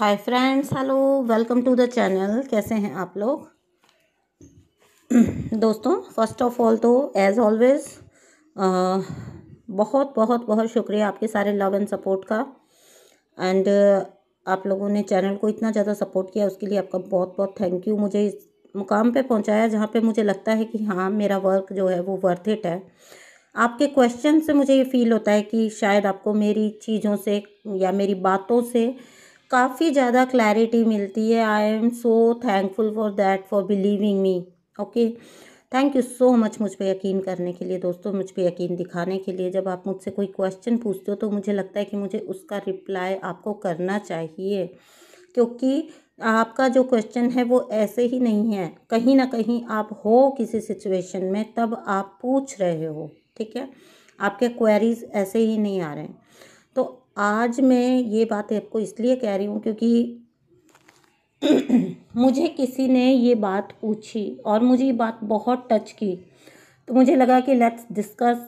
hi friends hello welcome to the channel कैसे हैं आप लोग दोस्तों फर्स्ट ऑफ ऑल तो एज़ ऑलवेज़ बहुत बहुत बहुत शुक्रिया आपके सारे लव एंड सपोर्ट का एंड आप लोगों ने चैनल को इतना ज़्यादा सपोर्ट किया उसके लिए आपका बहुत बहुत थैंक यू मुझे इस मुकाम पे पहुंचाया जहाँ पे मुझे लगता है कि हाँ मेरा वर्क जो है वो वर्थ इट है आपके क्वेश्चन से मुझे ये फील होता है कि शायद आपको मेरी चीज़ों से या मेरी बातों से काफ़ी ज़्यादा क्लैरिटी मिलती है I am so thankful for that for believing me okay thank you so much मुझ पर यकीन करने के लिए दोस्तों मुझ पर यकीन दिखाने के लिए जब आप मुझसे कोई क्वेश्चन पूछते हो तो मुझे लगता है कि मुझे उसका रिप्लाई आपको करना चाहिए क्योंकि आपका जो क्वेश्चन है वो ऐसे ही नहीं है कहीं ना कहीं आप हो किसी सिचुएशन में तब आप पूछ रहे हो ठीक है आपके क्वेरीज ऐसे ही नहीं आ रहे हैं आज मैं ये बात आपको इसलिए कह रही हूँ क्योंकि मुझे किसी ने ये बात पूछी और मुझे ये बात बहुत टच की तो मुझे लगा कि लेट्स डिस्कस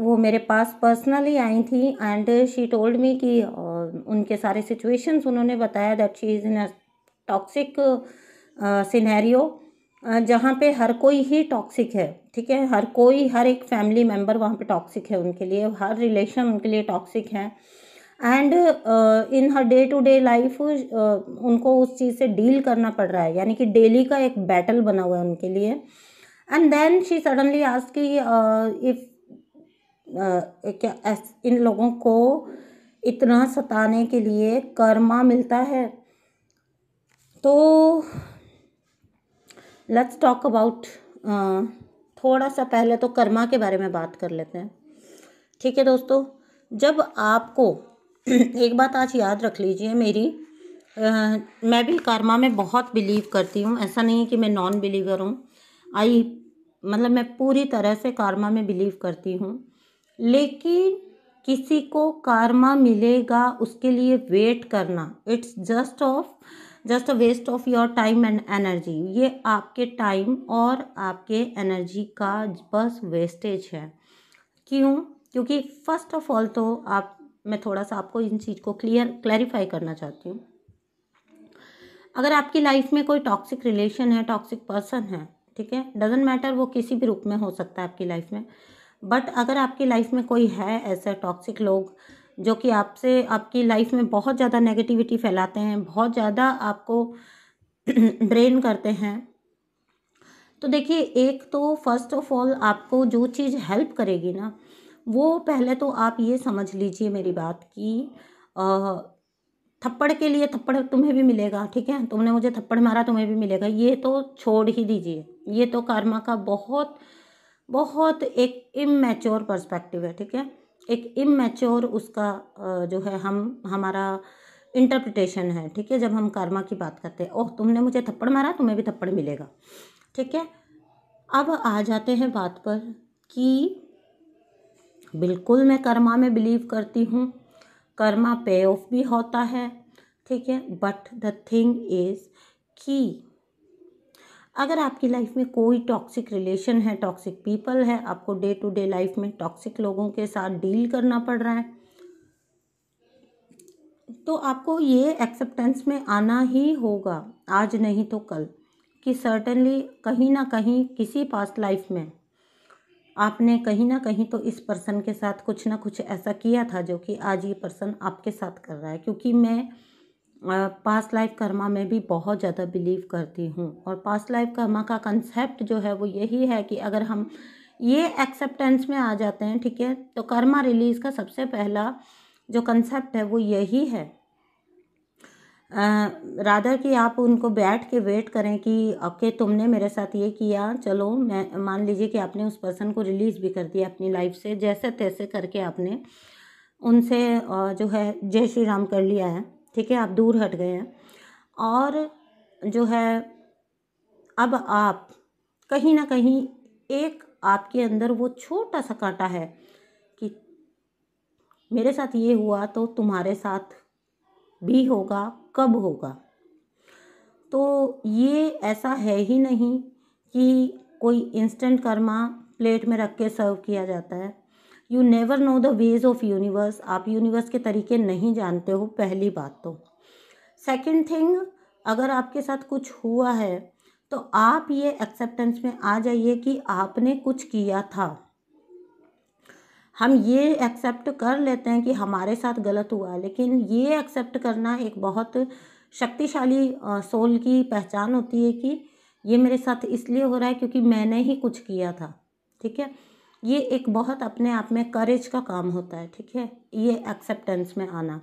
वो मेरे पास पर्सनली आई थी एंड शी टोल्ड मी कि उनके सारे सिचुएशंस उन्होंने बताया that she is in toxic scenario जहाँ पे हर कोई ही टॉक्सिक है ठीक है हर कोई हर एक फैमिली मेम्बर वहाँ पे टॉक्सिक है उनके लिए हर रिलेशन उनके लिए टॉक्सिक है and in her day to day life उनको उस चीज़ से डील करना पड़ रहा है यानी कि डेली का एक बैटल बना हुआ है उनके लिए एंड देन शी सडनली आज की इफ़ क्या इन लोगों को इतना सताने के लिए कर्मा मिलता है तो लेट्स टॉक अबाउट थोड़ा सा पहले तो कर्मा के बारे में बात कर लेते हैं ठीक है दोस्तों जब आपको एक बात आज याद रख लीजिए मेरी आ, मैं भी कर्मा में बहुत बिलीव करती हूँ ऐसा नहीं है कि मैं नॉन बिलीवर हूँ आई मतलब मैं पूरी तरह से कर्मा में बिलीव करती हूँ लेकिन किसी को कर्मा मिलेगा उसके लिए वेट करना it's just of just waste of your time and energy ये आपके टाइम और आपके एनर्जी का बस वेस्टेज है क्यों क्योंकि फर्स्ट ऑफ ऑल तो आप मैं थोड़ा सा आपको इन चीज़ को क्लियर क्लैरिफाई करना चाहती हूँ अगर आपकी लाइफ में कोई टॉक्सिक रिलेशन है टॉक्सिक पर्सन है ठीक है डजेंट मैटर वो किसी भी रूप में हो सकता है आपकी लाइफ में बट अगर आपकी लाइफ में कोई है ऐसा टॉक्सिक लोग जो कि आपसे आपकी लाइफ में बहुत ज़्यादा नेगेटिविटी फैलाते हैं बहुत ज़्यादा आपको ड्रेन करते हैं तो देखिए एक तो फर्स्ट ऑफ ऑल आपको जो चीज़ हेल्प करेगी ना वो पहले तो आप ये समझ लीजिए मेरी बात कि थप्पड़ के लिए थप्पड़ तुम्हें भी मिलेगा ठीक है तुमने मुझे थप्पड़ मारा तुम्हें भी मिलेगा ये तो छोड़ ही दीजिए ये तो कर्मा का बहुत बहुत एक इमेच्योर पर्सपेक्टिव है ठीक है एक इमेच्योर उसका जो है हम हमारा इंटरप्रिटेशन है ठीक है जब हम कर्मा की बात करते हैं ओह तुमने मुझे थप्पड़ मारा तुम्हें भी थप्पड़ मिलेगा ठीक है अब आ जाते हैं बात पर कि बिल्कुल मैं कर्मा में बिलीव करती हूँ कर्मा पे ऑफ भी होता है ठीक है बट द थिंग इज़ कि अगर आपकी लाइफ में कोई टॉक्सिक रिलेशन है टॉक्सिक पीपल है आपको डे टू डे लाइफ में टॉक्सिक लोगों के साथ डील करना पड़ रहा है तो आपको ये एक्सेप्टेंस में आना ही होगा आज नहीं तो कल कि सर्टनली कहीं ना कहीं किसी पास्ट लाइफ में आपने कहीं ना कहीं तो इस पर्सन के साथ कुछ ना कुछ ऐसा किया था जो कि आज ये पर्सन आपके साथ कर रहा है क्योंकि मैं पास्ट लाइफ कर्मा में भी बहुत ज़्यादा बिलीव करती हूँ और पास्ट लाइफ कर्मा का कंसेप्ट जो है वो यही है कि अगर हम ये एक्सेप्टेंस में आ जाते हैं ठीक है तो कर्मा रिलीज़ का सबसे पहला जो कंसेप्ट है वो यही है राधा कि आप उनको बैठ के वेट करें कि ओके तुमने मेरे साथ ये किया चलो मैं मान लीजिए कि आपने उस पर्सन को रिलीज़ भी कर दिया अपनी लाइफ से जैसे तैसे करके आपने उनसे जो है जय श्री राम कर लिया है ठीक है आप दूर हट गए हैं और जो है अब आप कहीं ना कहीं एक आपके अंदर वो छोटा सा कांटा है कि मेरे साथ ये हुआ तो तुम्हारे साथ भी होगा कब होगा तो ये ऐसा है ही नहीं कि कोई इंस्टेंट कर्मा प्लेट में रख के सर्व किया जाता है you never know the ways of universe आप यूनिवर्स के तरीके नहीं जानते हो पहली बात तो सेकेंड थिंग अगर आपके साथ कुछ हुआ है तो आप ये एक्सेप्टेंस में आ जाइए कि आपने कुछ किया था हम ये एक्सेप्ट कर लेते हैं कि हमारे साथ गलत हुआ लेकिन ये एक्सेप्ट करना एक बहुत शक्तिशाली सोल की पहचान होती है कि ये मेरे साथ इसलिए हो रहा है क्योंकि मैंने ही कुछ किया था ठीक है ये एक बहुत अपने आप में करेज का काम होता है ठीक है ये एक्सेप्टेंस में आना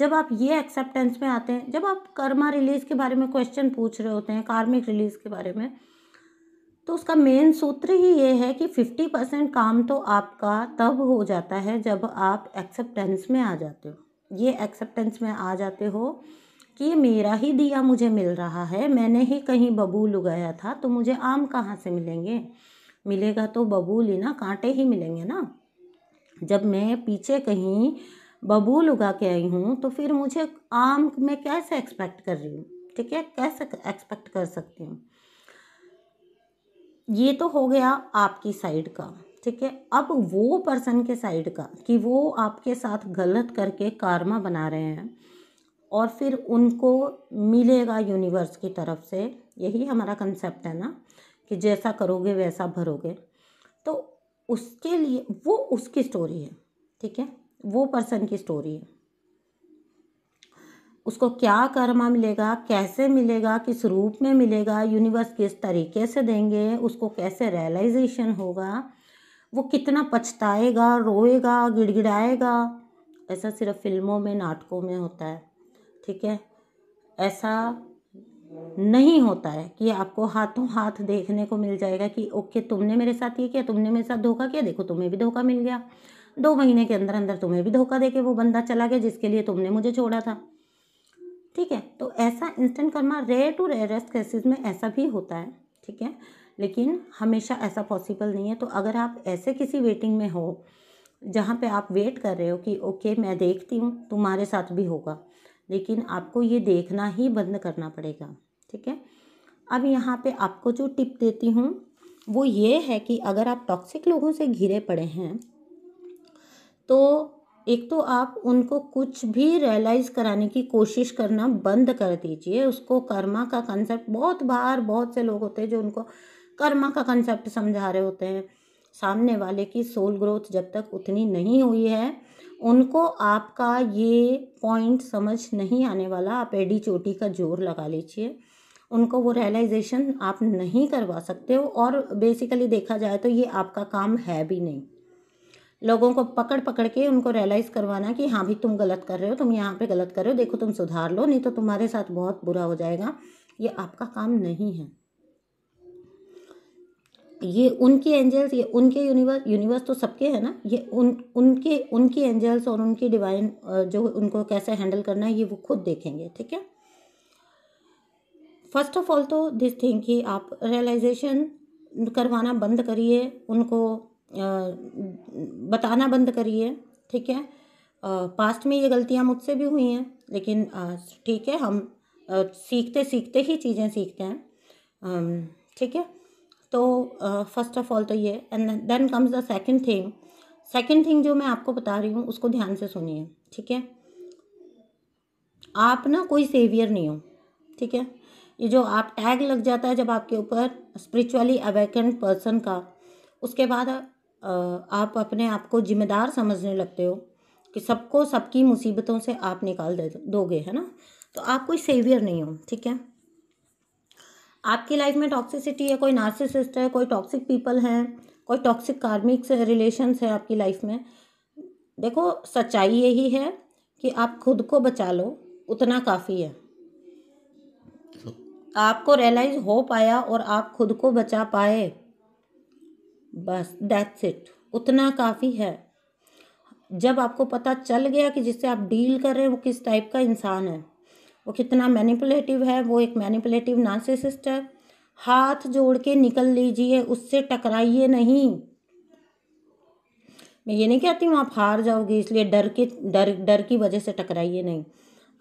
जब आप ये एक्सेप्टेंस में आते हैं जब आप कर्मा रिलीज के बारे में क्वेश्चन पूछ रहे होते हैं कार्मिक रिलीज के बारे में तो उसका मेन सूत्र ही ये है कि फिफ्टी परसेंट काम तो आपका तब हो जाता है जब आप एक्सेप्टेंस में आ जाते हो ये एक्सेप्टेंस में आ जाते हो कि ये मेरा ही दिया मुझे मिल रहा है मैंने ही कहीं बबूल उगाया था तो मुझे आम कहाँ से मिलेंगे मिलेगा तो बबूल ही ना कांटे ही मिलेंगे ना जब मैं पीछे कहीं बबूल उगा के आई हूँ तो फिर मुझे आम में कैसे एक्सपेक्ट कर रही हूँ ठीक है कैसे एक्सपेक्ट कर सकती हूँ ये तो हो गया आपकी साइड का ठीक है अब वो पर्सन के साइड का कि वो आपके साथ गलत करके कारमा बना रहे हैं और फिर उनको मिलेगा यूनिवर्स की तरफ से यही हमारा कंसेप्ट है ना कि जैसा करोगे वैसा भरोगे तो उसके लिए वो उसकी स्टोरी है ठीक है वो पर्सन की स्टोरी है उसको क्या कर्मा मिलेगा कैसे मिलेगा किस रूप में मिलेगा यूनिवर्स किस तरीके से देंगे उसको कैसे रियलाइजेशन होगा वो कितना पछताएगा रोएगा गिड़गिड़ाएगा ऐसा सिर्फ फिल्मों में नाटकों में होता है ठीक है ऐसा नहीं होता है कि आपको हाथों हाथ देखने को मिल जाएगा कि ओके तुमने मेरे साथ ये किया तुमने मेरे साथ धोखा किया देखो तुम्हें भी धोखा मिल गया दो महीने के अंदर अंदर तुम्हें भी धोखा दे के वो बंदा चला गया जिसके लिए तुमने मुझे छोड़ा था ठीक है तो ऐसा instant karma rare to rarest cases में ऐसा भी होता है ठीक है लेकिन हमेशा ऐसा पॉसिबल नहीं है तो अगर आप ऐसे किसी वेटिंग में हो जहाँ पे आप वेट कर रहे हो कि ओके मैं देखती हूँ तुम्हारे साथ भी होगा लेकिन आपको ये देखना ही बंद करना पड़ेगा ठीक है अब यहाँ पे आपको जो टिप देती हूँ वो ये है कि अगर आप टॉक्सिक लोगों से घिरे पड़े हैं तो एक तो आप उनको कुछ भी रियलाइज़ कराने की कोशिश करना बंद कर दीजिए उसको कर्मा का कंसेप्ट बहुत बार बहुत से लोग होते हैं जो उनको कर्मा का कंसेप्ट समझा रहे होते हैं सामने वाले की सोल ग्रोथ जब तक उतनी नहीं हुई है उनको आपका ये पॉइंट समझ नहीं आने वाला आप एडी चोटी का जोर लगा लीजिए उनको वो रियलाइजेशन आप नहीं करवा सकते हो और बेसिकली देखा जाए तो ये आपका काम है भी नहीं लोगों को पकड़ पकड़ के उनको रियलाइज़ करवाना कि हाँ भी तुम गलत कर रहे हो तुम यहाँ पे गलत कर रहे हो देखो तुम सुधार लो नहीं तो तुम्हारे साथ बहुत बुरा हो जाएगा ये आपका काम नहीं है ये उनके एंजल्स ये उनके यूनिवर्स यूनिवर्स तो सबके है ना ये उन उनके उनके एंजल्स और उनके डिवाइन जो उनको कैसे हैंडल करना है ये वो खुद देखेंगे ठीक है फर्स्ट ऑफ ऑल तो दिस थिंग कि आप रियलाइजेशन करवाना बंद करिए उनको बताना बंद करिए ठीक है पास्ट में ये गलतियाँ मुझसे भी हुई हैं लेकिन ठीक है हम सीखते सीखते ही चीज़ें सीखते हैं ठीक है तो फर्स्ट ऑफ ऑल तो ये and then comes the second thing second thing जो मैं आपको बता रही हूँ उसको ध्यान से सुनिए ठीक है आप ना कोई सेवियर नहीं हो ठीक है ये जो आप टैग लग जाता है जब आपके ऊपर स्पिरिचुअली अवेकन पर्सन का उसके बाद आप अपने आप को जिम्मेदार समझने लगते हो कि सबको सबकी मुसीबतों से आप निकाल दे दोगे है ना तो आप कोई सेवियर नहीं हो ठीक है आपकी लाइफ में टॉक्सिसिटी है कोई नार्सिसिस्ट है कोई टॉक्सिक पीपल हैं कोई टॉक्सिक कार्मिक रिलेशंस है आपकी लाइफ में देखो सच्चाई यही है कि आप खुद को बचा लो उतना काफ़ी है आपको रियलाइज हो पाया और आप खुद को बचा पाए बस दैट्स इट उतना काफ़ी है जब आपको पता चल गया कि जिससे आप डील कर रहे हैं वो किस टाइप का इंसान है वो कितना मैनिपुलेटिव है वो एक मैनिपुलेटिव नार्सिसिस्ट है हाथ जोड़ के निकल लीजिए उससे टकराइए नहीं मैं ये नहीं कहती हूँ आप हार जाओगे इसलिए डर के डर डर की वजह से टकराइए नहीं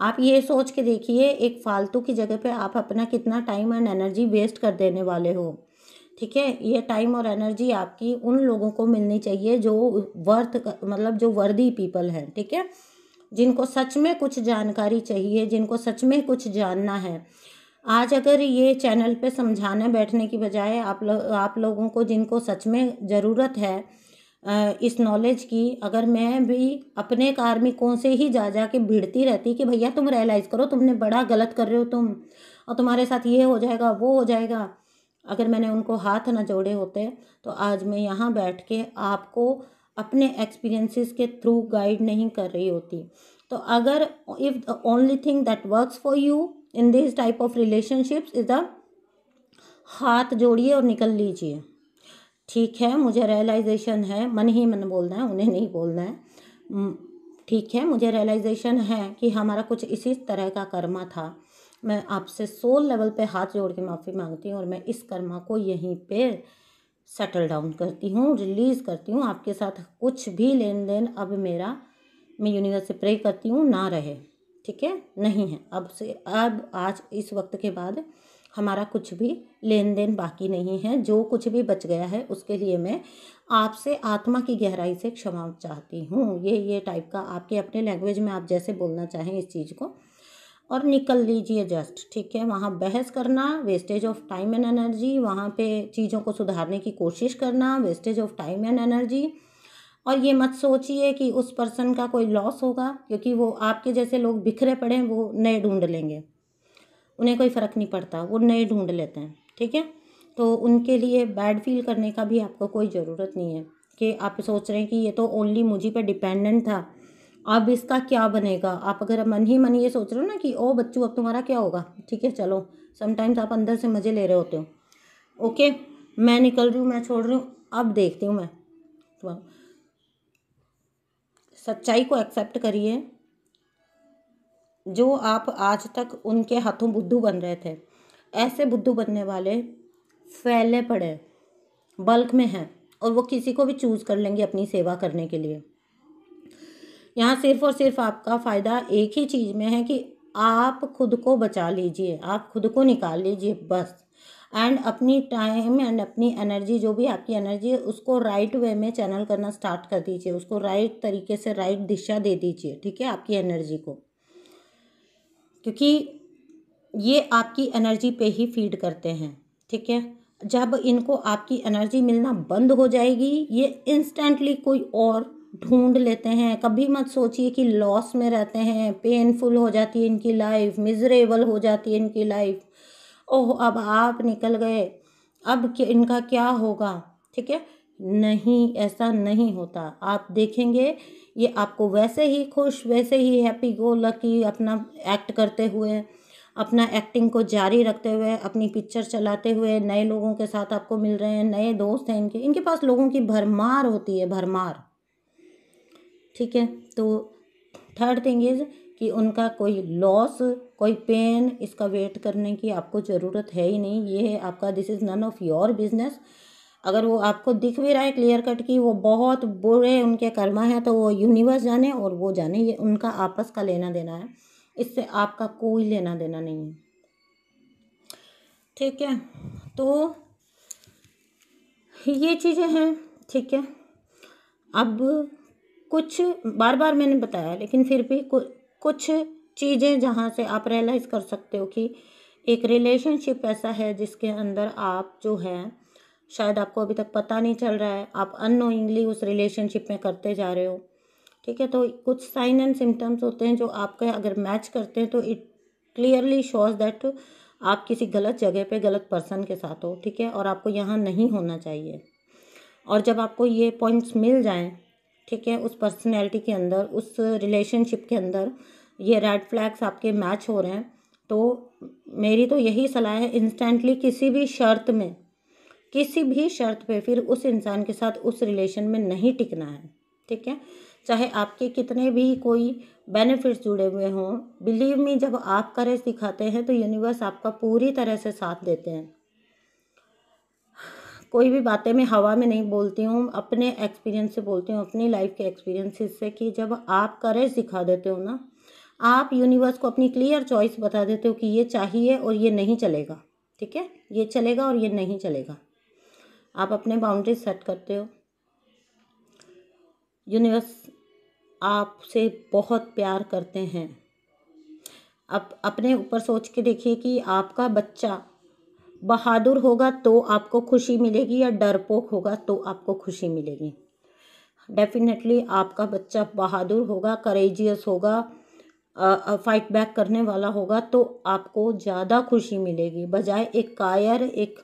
आप ये सोच के देखिए एक फालतू की जगह पे आप अपना कितना टाइम एंड एनर्जी वेस्ट कर देने वाले हो ठीक है ये टाइम और एनर्जी आपकी उन लोगों को मिलनी चाहिए जो वर्थ मतलब जो वर्दी पीपल हैं ठीक है जिनको सच में कुछ जानकारी चाहिए जिनको सच में कुछ जानना है आज अगर ये चैनल पे समझाने बैठने की बजाय आप लोग आप लोगों को जिनको सच में ज़रूरत है इस नॉलेज की अगर मैं भी अपने कार्मिकों से ही जा जा के भिड़ती रहती कि भैया तुम रियलाइज़ करो तुमने बड़ा गलत कर रहे हो तुम और तुम्हारे साथ ये हो जाएगा वो हो जाएगा अगर मैंने उनको हाथ ना जोड़े होते तो आज मैं यहाँ बैठ के आपको अपने एक्सपीरियंसेस के थ्रू गाइड नहीं कर रही होती तो अगर if the only thing that works for you in this type of relationships is a हाथ जोड़िए और निकल लीजिए ठीक है मुझे रियलाइजेशन है मन ही मन बोलना है उन्हें नहीं बोलना है ठीक है मुझे रियलाइजेशन है कि हमारा कुछ इसी तरह का कर्मा था मैं आपसे सोल लेवल पे हाथ जोड़ के माफ़ी मांगती हूँ और मैं इस कर्मा को यहीं पे सेटल डाउन करती हूँ रिलीज़ करती हूँ आपके साथ कुछ भी लेन देन अब मेरा मैं यूनिवर्स से प्रे करती हूँ ना रहे ठीक है नहीं है अब से अब आज इस वक्त के बाद हमारा कुछ भी लेन देन बाकी नहीं है जो कुछ भी बच गया है उसके लिए मैं आपसे आत्मा की गहराई से क्षमा चाहती हूँ ये ये टाइप का आपके अपने लैंग्वेज में आप जैसे बोलना चाहें इस चीज़ को और निकल लीजिए जस्ट ठीक है वहाँ बहस करना wastage of time and energy वहाँ पे चीज़ों को सुधारने की कोशिश करना wastage of time and energy और ये मत सोचिए कि उस पर्सन का कोई लॉस होगा क्योंकि वो आपके जैसे लोग बिखरे पड़े हैं वो नए ढूंढ लेंगे उन्हें कोई फ़र्क नहीं पड़ता वो नए ढूंढ लेते हैं ठीक है तो उनके लिए बैड फील करने का भी आपको कोई ज़रूरत नहीं है कि आप सोच रहे हैं कि ये तो ओनली मुझे पर डिपेंडेंट था अब इसका क्या बनेगा आप अगर मन ही मन ये सोच रहे हो ना कि ओ बच्चू अब तुम्हारा क्या होगा ठीक है चलो समटाइम्स आप अंदर से मज़े ले रहे होते हो ओके मैं निकल रही हूँ मैं छोड़ रही हूँ अब देखती हूँ मैं सच्चाई को एक्सेप्ट करिए जो आप आज तक उनके हाथों बुद्धू बन रहे थे ऐसे बुद्धू बनने वाले फैले पड़े बल्क में हैं और वो किसी को भी चूज़ कर लेंगे अपनी सेवा करने के लिए यहाँ सिर्फ और सिर्फ आपका फ़ायदा एक ही चीज़ में है कि आप खुद को बचा लीजिए आप खुद को निकाल लीजिए बस एंड अपनी टाइम एंड अपनी एनर्जी जो भी आपकी एनर्जी है उसको राइट वे में चैनल करना स्टार्ट कर दीजिए उसको राइट तरीके से राइट दिशा दे दीजिए ठीक है आपकी एनर्जी को क्योंकि ये आपकी एनर्जी पे ही फीड करते हैं ठीक है जब इनको आपकी एनर्जी मिलना बंद हो जाएगी ये इंस्टेंटली कोई और ढूंढ लेते हैं कभी मत सोचिए कि लॉस में रहते हैं पेनफुल हो जाती है इनकी लाइफ मिजरेबल हो जाती है इनकी लाइफ ओह अब आप निकल गए अब इनका क्या होगा ठीक है नहीं ऐसा नहीं होता आप देखेंगे ये आपको वैसे ही खुश वैसे ही हैप्पी गो लकी अपना एक्ट करते हुए अपना एक्टिंग को जारी रखते हुए अपनी पिक्चर चलाते हुए नए लोगों के साथ आपको मिल रहे हैं नए दोस्त हैं इनके इनके पास लोगों की भरमार होती है भरमार ठीक है तो थर्ड थिंग इज़ कि उनका कोई लॉस कोई पेन इसका वेट करने की आपको ज़रूरत है ही नहीं ये है आपका this is none of your business अगर वो आपको दिख भी रहा है क्लियर कट की वो बहुत बुरे उनके कर्मा है तो वो यूनिवर्स जाने और वो जाने ये उनका आपस का लेना देना है इससे आपका कोई लेना देना नहीं है ठीक है तो ये चीज़ें हैं ठीक है अब कुछ बार बार मैंने बताया लेकिन फिर भी कुछ चीज़ें जहाँ से आप रियलाइज़ कर सकते हो कि एक रिलेशनशिप ऐसा है जिसके अंदर आप जो हैं शायद आपको अभी तक पता नहीं चल रहा है आप अनोइंगली उस रिलेशनशिप में करते जा रहे हो ठीक है तो कुछ साइन एंड सिम्टम्स होते हैं जो आपके अगर मैच करते हैं तो इट क्लियरली शोज दैट आप किसी गलत जगह पे गलत पर्सन के साथ हो ठीक है और आपको यहाँ नहीं होना चाहिए और जब आपको ये पॉइंट्स मिल जाएँ ठीक है उस पर्सनैलिटी के अंदर उस रिलेशनशिप के अंदर ये रेड फ्लैग्स आपके मैच हो रहे हैं तो मेरी तो यही सलाह है इंस्टेंटली किसी भी शर्त में किसी भी शर्त पे फिर उस इंसान के साथ उस रिलेशन में नहीं टिकना है ठीक है चाहे आपके कितने भी कोई बेनिफिट्स जुड़े हुए हों बिलीव मी जब आप करेज दिखाते हैं तो यूनिवर्स आपका पूरी तरह से साथ देते हैं कोई भी बातें मैं हवा में नहीं बोलती हूँ अपने एक्सपीरियंस से बोलती हूँ अपनी लाइफ के एक्सपीरियंसेस से कि जब आप करेज दिखा देते हो ना आप यूनिवर्स को अपनी क्लियर चॉइस बता देते हो कि ये चाहिए और ये नहीं चलेगा ठीक है ये चलेगा और ये नहीं चलेगा आप अपने बाउंड्री सेट करते हो यूनिवर्स आपसे बहुत प्यार करते हैं अब अपने ऊपर सोच के देखिए कि आपका बच्चा बहादुर होगा तो आपको खुशी मिलेगी या डरपोक होगा तो आपको खुशी मिलेगी डेफिनेटली आपका बच्चा बहादुर होगा करेजियस होगा फाइट बैक करने वाला होगा तो आपको ज़्यादा खुशी मिलेगी बजाय एक कायर एक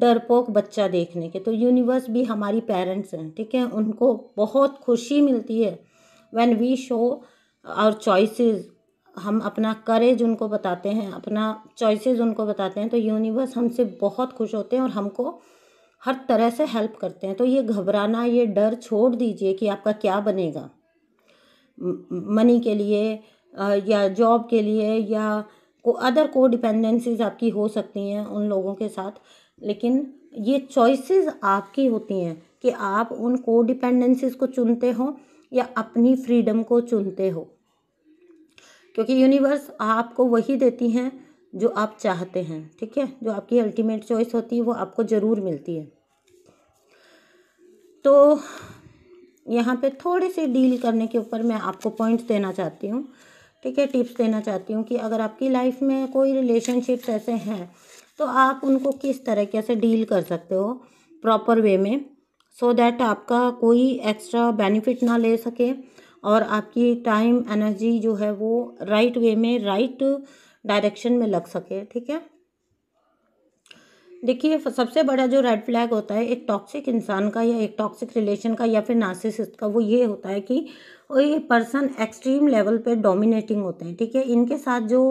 डरपोक बच्चा देखने के तो यूनिवर्स भी हमारी पेरेंट्स हैं ठीक है उनको बहुत खुशी मिलती है when we show our choices हम अपना करेज उनको बताते हैं अपना चॉइसेस उनको बताते हैं तो यूनिवर्स हमसे बहुत खुश होते हैं और हमको हर तरह से हेल्प करते हैं तो ये घबराना ये डर छोड़ दीजिए कि आपका क्या बनेगा मनी के लिए या जॉब के लिए या को अदर को डिपेंडेंसीज आपकी हो सकती हैं उन लोगों के साथ लेकिन ये चॉइसेस आपकी होती हैं कि आप उन को डिपेंडेंसीज को चुनते हो या अपनी फ्रीडम को चुनते हो क्योंकि यूनिवर्स आपको वही देती हैं जो आप चाहते हैं ठीक है जो आपकी अल्टीमेट चॉइस होती है वो आपको ज़रूर मिलती है तो यहाँ पे थोड़े से डील करने के ऊपर मैं आपको पॉइंट्स देना चाहती हूँ ठीक है टिप्स देना चाहती हूँ कि अगर आपकी लाइफ में कोई रिलेशनशिप्स ऐसे हैं तो आप उनको किस तरीके से डील कर सकते हो प्रॉपर वे में सो so दैट आपका कोई एक्स्ट्रा बेनिफिट ना ले सके और आपकी टाइम एनर्जी जो है वो राइट वे में राइट डायरेक्शन में लग सके ठीक है देखिए सबसे बड़ा जो रेड फ्लैग होता है एक टॉक्सिक इंसान का या एक टॉक्सिक रिलेशन का या फिर नासिसिस्ट का वो ये होता है कि ये पर्सन एक्सट्रीम लेवल पे डोमिनेटिंग होते हैं ठीक है इनके साथ जो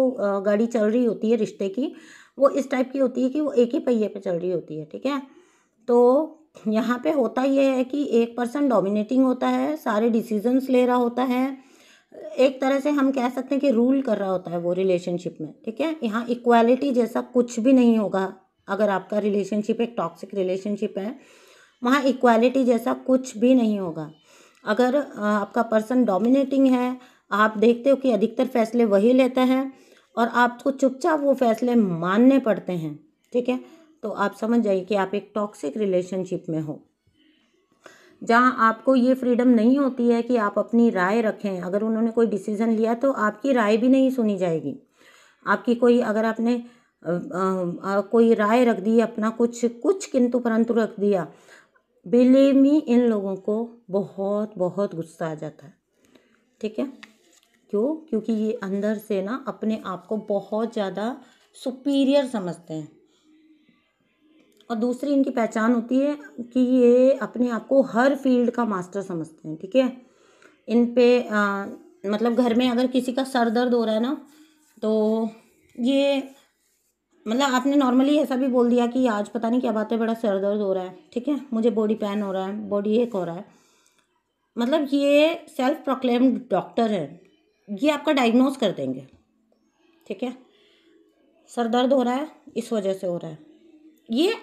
गाड़ी चल रही होती है रिश्ते की वो इस टाइप की होती है कि वो एक ही पहिए पे चल रही होती है ठीक है तो यहाँ पे होता यह है कि एक पर्सन डोमिनेटिंग होता है सारे डिसीजंस ले रहा होता है एक तरह से हम कह सकते हैं कि रूल कर रहा होता है वो रिलेशनशिप में ठीक है यहाँ इक्वालिटी जैसा कुछ भी नहीं होगा अगर आपका रिलेशनशिप एक टॉक्सिक रिलेशनशिप है वहाँ इक्वालिटी जैसा कुछ भी नहीं होगा अगर आपका पर्सन डोमिनेटिंग है आप देखते हो कि अधिकतर फैसले वही लेता है और आपको चुपचाप वो फैसले मानने पड़ते हैं ठीक है तो आप समझ जाइए कि आप एक टॉक्सिक रिलेशनशिप में हो जहाँ आपको ये फ्रीडम नहीं होती है कि आप अपनी राय रखें अगर उन्होंने कोई डिसीज़न लिया तो आपकी राय भी नहीं सुनी जाएगी आपकी कोई अगर आपने आ, आ, कोई राय रख दी अपना कुछ कुछ किंतु परंतु रख दिया बिलीव मी इन लोगों को बहुत बहुत गुस्सा आ जाता है ठीक है क्यों क्योंकि ये अंदर से ना अपने आप को बहुत ज़्यादा सुपीरियर समझते हैं और दूसरी इनकी पहचान होती है कि ये अपने आप को हर फील्ड का मास्टर समझते हैं ठीक है इन पे आ, मतलब घर में अगर किसी का सर दर्द हो रहा है ना तो ये मतलब आपने नॉर्मली ऐसा भी बोल दिया कि आज पता नहीं क्या बात है बड़ा सर दर्द हो रहा है ठीक है मुझे बॉडी पेन हो रहा है बॉडी एक हो रहा है मतलब ये सेल्फ प्रोक्लेम्ड डॉक्टर है ये आपका डायग्नोस कर देंगे ठीक है सर दर्द हो रहा है इस वजह से हो रहा है ये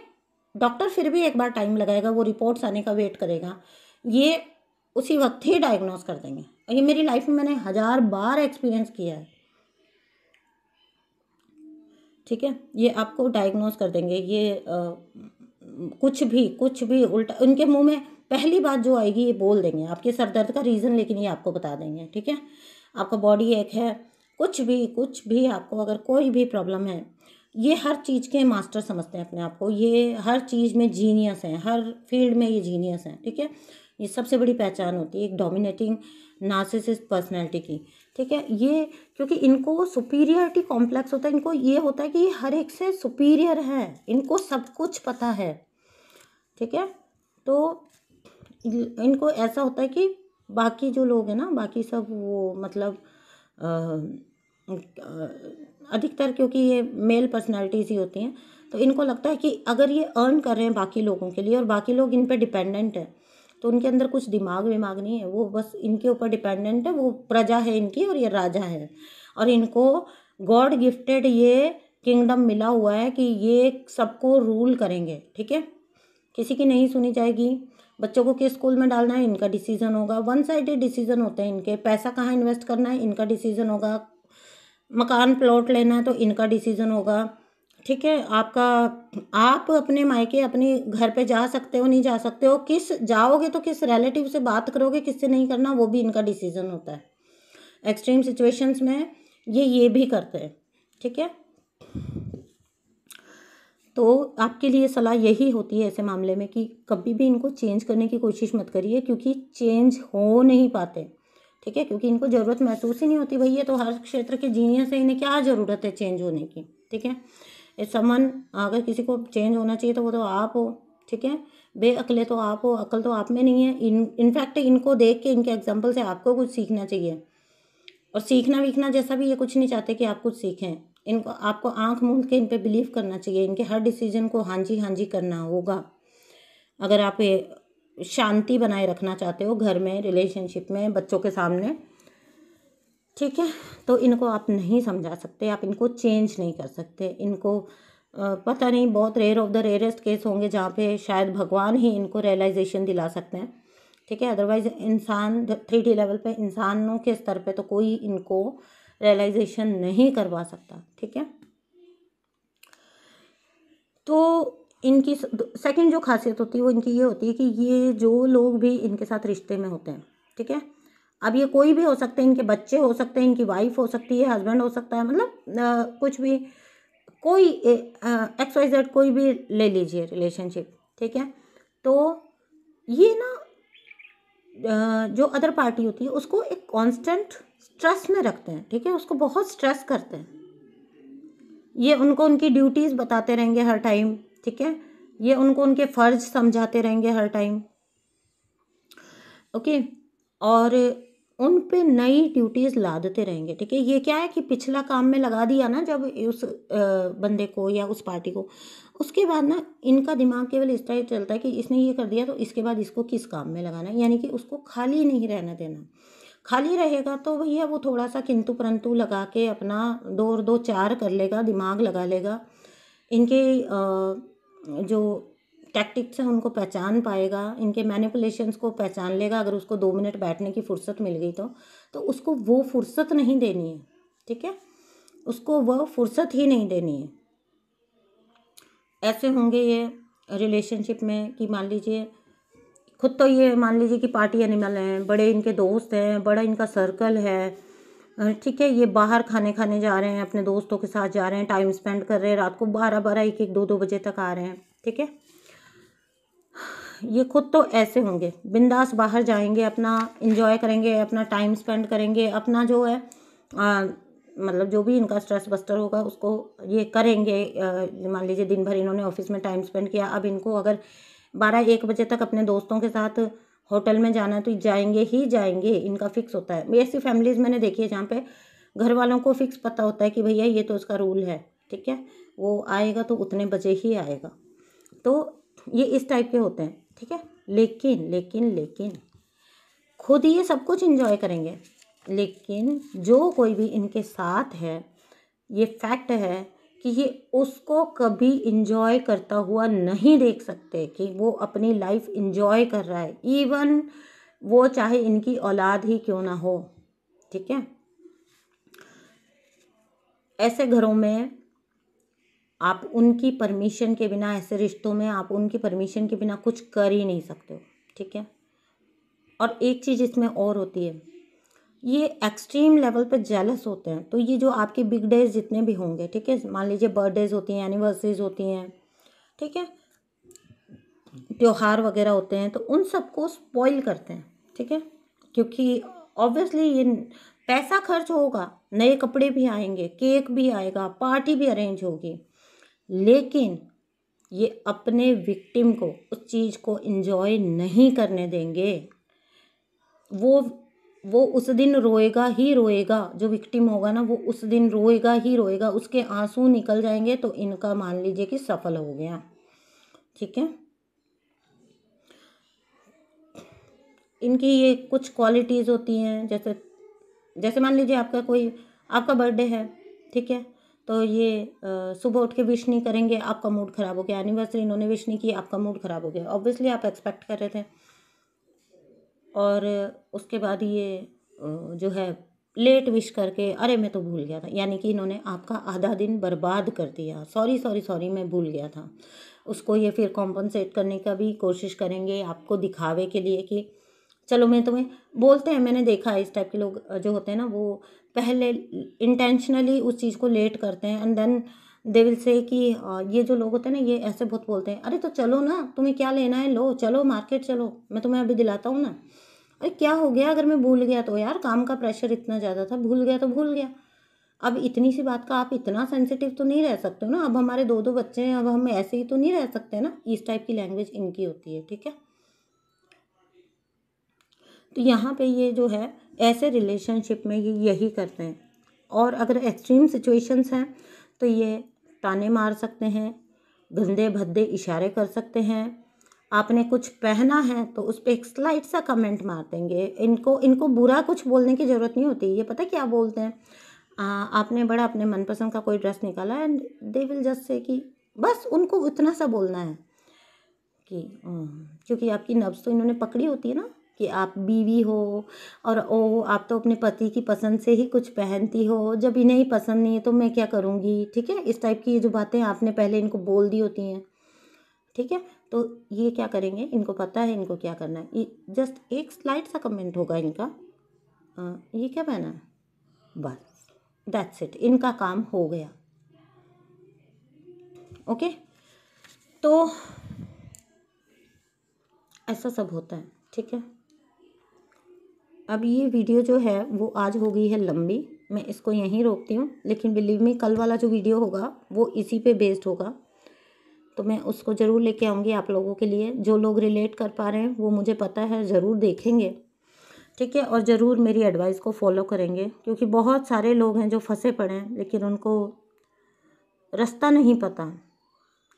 डॉक्टर फिर भी एक बार टाइम लगाएगा वो रिपोर्ट्स आने का वेट करेगा ये उसी वक्त ही डायग्नोस कर देंगे ये मेरी लाइफ में मैंने हज़ार बार एक्सपीरियंस किया है ठीक है ये आपको डायग्नोस कर देंगे ये आ, कुछ भी कुछ भी उल्टा उनके मुंह में पहली बात जो आएगी ये बोल देंगे आपके सर दर्द का रीज़न लेकिन ये आपको बता देंगे ठीक है आपका बॉडी एक है कुछ भी कुछ भी आपको अगर कोई भी प्रॉब्लम है ये हर चीज़ के मास्टर समझते हैं अपने आप को ये हर चीज़ में जीनियस हैं हर फील्ड में ये जीनियस हैं ठीक है ये सबसे बड़ी पहचान होती है एक डोमिनेटिंग नार्सिसिस्ट पर्सनैलिटी की ठीक है ये क्योंकि इनको सुपीरियरिटी कॉम्प्लेक्स होता है इनको ये होता है कि हर एक से सुपीरियर है इनको सब कुछ पता है ठीक है तो इनको ऐसा होता है कि बाकी जो लोग हैं ना बाकी सब वो मतलब आ, आ, अधिकतर क्योंकि ये मेल पर्सनैलिटीज़ ही होती हैं तो इनको लगता है कि अगर ये अर्न कर रहे हैं बाकी लोगों के लिए और बाकी लोग इन पर डिपेंडेंट हैं तो उनके अंदर कुछ दिमाग विमाग नहीं है वो बस इनके ऊपर डिपेंडेंट है वो प्रजा है इनकी और ये राजा है और इनको गॉड गिफ्टेड ये किंगडम मिला हुआ है कि ये सबको रूल करेंगे ठीक है किसी की नहीं सुनी जाएगी बच्चों को किस स्कूल में डालना है इनका डिसीजन होगा वन साइडेड डिसीजन होते हैं इनके पैसा कहाँ इन्वेस्ट करना है इनका डिसीजन होगा मकान प्लॉट लेना है तो इनका डिसीज़न होगा ठीक है आपका आप अपने मायके अपने घर पे जा सकते हो नहीं जा सकते हो किस जाओगे तो किस रिलेटिव से बात करोगे किससे नहीं करना वो भी इनका डिसीज़न होता है एक्सट्रीम सिचुएशंस में ये ये भी करते हैं ठीक है तो आपके लिए सलाह यही होती है ऐसे मामले में कि कभी भी इनको चेंज करने की कोशिश मत करिए क्योंकि चेंज हो नहीं पाते ठीक है क्योंकि इनको ज़रूरत महसूस ही नहीं होती भैया तो हर क्षेत्र के जीनियस है इन्हें क्या ज़रूरत है चेंज होने की ठीक है समन अगर किसी को चेंज होना चाहिए तो वो तो आप हो ठीक है बेअकले तो आप हो अकल तो आप में नहीं है इन इनफैक्ट इनको देख के इनके एग्जाम्पल से आपको कुछ सीखना चाहिए और सीखना वीखना जैसा भी ये कुछ नहीं चाहते कि आप कुछ सीखें इनको आपको आंख मूंद के इन पर बिलीव करना चाहिए इनके हर डिसीजन को हाँ जी हाँ जी करना होगा अगर आप शांति बनाए रखना चाहते हो घर में रिलेशनशिप में बच्चों के सामने ठीक है तो इनको आप नहीं समझा सकते आप इनको चेंज नहीं कर सकते इनको पता नहीं बहुत rare of the rarest case होंगे जहाँ पे शायद भगवान ही इनको रियलाइजेशन दिला सकते हैं ठीक है अदरवाइज इंसान थ्री डी लेवल पे इंसानों के स्तर पे तो कोई इनको रियलाइजेशन नहीं करवा सकता ठीक है तो इनकी सेकंड जो खासियत होती है वो इनकी ये होती है कि ये जो लोग भी इनके साथ रिश्ते में होते हैं ठीक है अब ये कोई भी हो सकते हैं इनके बच्चे हो सकते हैं इनकी वाइफ हो सकती है हस्बैंड हो सकता है मतलब आ, कुछ भी कोई एक्स वाई जेड कोई भी ले लीजिए रिलेशनशिप ठीक है तो ये ना जो अदर पार्टी होती है उसको एक कांस्टेंट स्ट्रेस में रखते हैं ठीक है उसको बहुत स्ट्रेस करते हैं ये उनको उनकी ड्यूटीज़ बताते रहेंगे हर टाइम ठीक है ये उनको उनके फ़र्ज समझाते रहेंगे हर टाइम ओके और उन पे नई ड्यूटीज़ ला देते रहेंगे ठीक है ये क्या है कि पिछला काम में लगा दिया ना जब उस बंदे को या उस पार्टी को उसके बाद ना इनका दिमाग केवल इस तरह चलता है कि इसने ये कर दिया तो इसके बाद इसको किस काम में लगाना यानी कि उसको खाली नहीं रहना देना खाली रहेगा तो भैया वो थोड़ा सा किंतु परंतु लगा के अपना दो और दो चार कर लेगा दिमाग लगा लेगा इनके आ, जो टैक्टिक्स हैं उनको पहचान पाएगा इनके मैनिपुलेशंस को पहचान लेगा अगर उसको दो मिनट बैठने की फुर्सत मिल गई तो तो उसको वो फुर्सत नहीं देनी है ठीक है उसको वह फुर्सत ही नहीं देनी है ऐसे होंगे ये रिलेशनशिप में कि मान लीजिए खुद तो ये मान लीजिए कि पार्टी एनिमल हैं बड़े इनके दोस्त हैं बड़ा इनका सर्कल है ठीक है ये बाहर खाने खाने जा रहे हैं अपने दोस्तों के साथ जा रहे हैं टाइम स्पेंड कर रहे हैं रात को बारह बारह एक एक दो दो बजे तक आ रहे हैं ठीक है ये खुद तो ऐसे होंगे बिंदास बाहर जाएंगे अपना इंजॉय करेंगे अपना टाइम स्पेंड करेंगे अपना जो है आ, मतलब जो भी इनका स्ट्रेस बस्टर होगा उसको ये करेंगे मान लीजिए दिन भर इन्होंने ऑफिस में टाइम स्पेंड किया अब इनको अगर बारह एक बजे तक अपने दोस्तों के साथ होटल में जाना है तो जाएंगे ही जाएंगे इनका फिक्स होता है ऐसी फैमिलीज़ मैंने देखी है जहाँ पे घर वालों को फिक्स पता होता है कि भैया ये तो उसका रूल है ठीक है वो आएगा तो उतने बजे ही आएगा तो ये इस टाइप के होते हैं ठीक है लेकिन लेकिन लेकिन खुद ये सब कुछ इन्जॉय करेंगे लेकिन जो कोई भी इनके साथ है ये फैक्ट है कि ये उसको कभी इंजॉय करता हुआ नहीं देख सकते कि वो अपनी लाइफ इंजॉय कर रहा है इवन वो चाहे इनकी औलाद ही क्यों ना हो ठीक है ऐसे घरों में आप उनकी परमिशन के बिना ऐसे रिश्तों में आप उनकी परमिशन के बिना कुछ कर ही नहीं सकते हो ठीक है और एक चीज़ इसमें और होती है ये एक्सट्रीम लेवल पर जेलस होते हैं तो ये जो आपके बिग डेज जितने भी होंगे ठीक है मान लीजिए बर्थडेज होती हैं एनिवर्सरीज होती हैं ठीक है त्यौहार वगैरह होते हैं तो उन सबको स्पॉइल करते हैं ठीक है क्योंकि ऑब्वियसली ये पैसा खर्च होगा नए कपड़े भी आएंगे केक भी आएगा पार्टी भी अरेंज होगी लेकिन ये अपने विक्टिम को उस चीज़ को इन्जॉय नहीं करने देंगे वो वो उस दिन रोएगा ही रोएगा जो विक्टिम होगा ना वो उस दिन रोएगा ही रोएगा उसके आंसू निकल जाएंगे तो इनका मान लीजिए कि सफल हो गया ठीक है इनकी ये कुछ क्वालिटीज़ होती हैं जैसे जैसे मान लीजिए आपका कोई आपका बर्थडे है ठीक है तो ये सुबह उठ के विश नहीं करेंगे आपका मूड ख़राब हो गया एनिवर्सरी इन्होंने विश नहीं की आपका मूड ख़राब हो गया ऑब्वियसली आप एक्सपेक्ट कर रहे थे और उसके बाद ये जो है लेट विश करके अरे मैं तो भूल गया था यानी कि इन्होंने आपका आधा दिन बर्बाद कर दिया सॉरी सॉरी सॉरी मैं भूल गया था उसको ये फिर कॉम्पनसेट करने का भी कोशिश करेंगे आपको दिखावे के लिए कि चलो मैं तुम्हें बोलते हैं मैंने देखा इस टाइप के लोग जो होते हैं ना वो पहले इंटेंशनली उस चीज़ को लेट करते हैं and then they will say कि ये जो लोग होते हैं ना ये ऐसे बहुत बोलते हैं अरे तो चलो ना तुम्हें क्या लेना है लो चलो मार्केट चलो मैं तुम्हें अभी दिलाता हूँ ना अरे क्या हो गया अगर मैं भूल गया तो यार काम का प्रेशर इतना ज़्यादा था भूल गया तो भूल गया अब इतनी सी बात का आप इतना सेंसिटिव तो नहीं रह सकते हो ना अब हमारे दो दो बच्चे हैं अब हम ऐसे ही तो नहीं रह सकते ना इस टाइप की लैंग्वेज इनकी होती है ठीक है तो यहाँ पे ये जो है ऐसे रिलेशनशिप में ये यही करते हैं और अगर एक्सट्रीम सिचुएशंस हैं तो ये ताने मार सकते हैं गंदे भद्दे इशारे कर सकते हैं आपने कुछ पहना है तो उस पर एक स्लाइट सा कमेंट मार देंगे इनको इनको बुरा कुछ बोलने की ज़रूरत नहीं होती ये पता क्या बोलते हैं आ, आपने बड़ा अपने मनपसंद का कोई ड्रेस निकाला and they will just say कि बस उनको इतना सा बोलना है कि हम्म, क्योंकि आपकी नब्स तो इन्होंने पकड़ी होती है ना कि आप बीवी हो और ओ आप तो अपने पति की पसंद से ही कुछ पहनती हो जब इन्हें ही पसंद नहीं है तो मैं क्या करूँगी ठीक है इस टाइप की ये जो बातें आपने पहले इनको बोल दी होती हैं ठीक है तो ये क्या करेंगे इनको पता है इनको क्या करना है जस्ट एक स्लाइड सा कमेंट होगा इनका आ, ये क्या बना है बस दैट्स इट इनका काम हो गया ओके तो ऐसा सब होता है ठीक है अब ये वीडियो जो है वो आज हो गई है लंबी मैं इसको यहीं रोकती हूँ लेकिन बिलीव मी कल वाला जो वीडियो होगा वो इसी पे बेस्ड होगा तो मैं उसको ज़रूर लेके आऊँगी आप लोगों के लिए जो लोग रिलेट कर पा रहे हैं वो मुझे पता है ज़रूर देखेंगे ठीक है और ज़रूर मेरी एडवाइस को फॉलो करेंगे क्योंकि बहुत सारे लोग हैं जो फंसे पड़े हैं लेकिन उनको रास्ता नहीं पता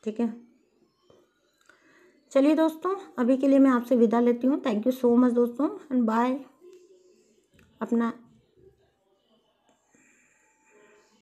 ठीक है चलिए दोस्तों अभी के लिए मैं आपसे विदा लेती हूँ थैंक यू सो मच दोस्तों एंड बाय अपना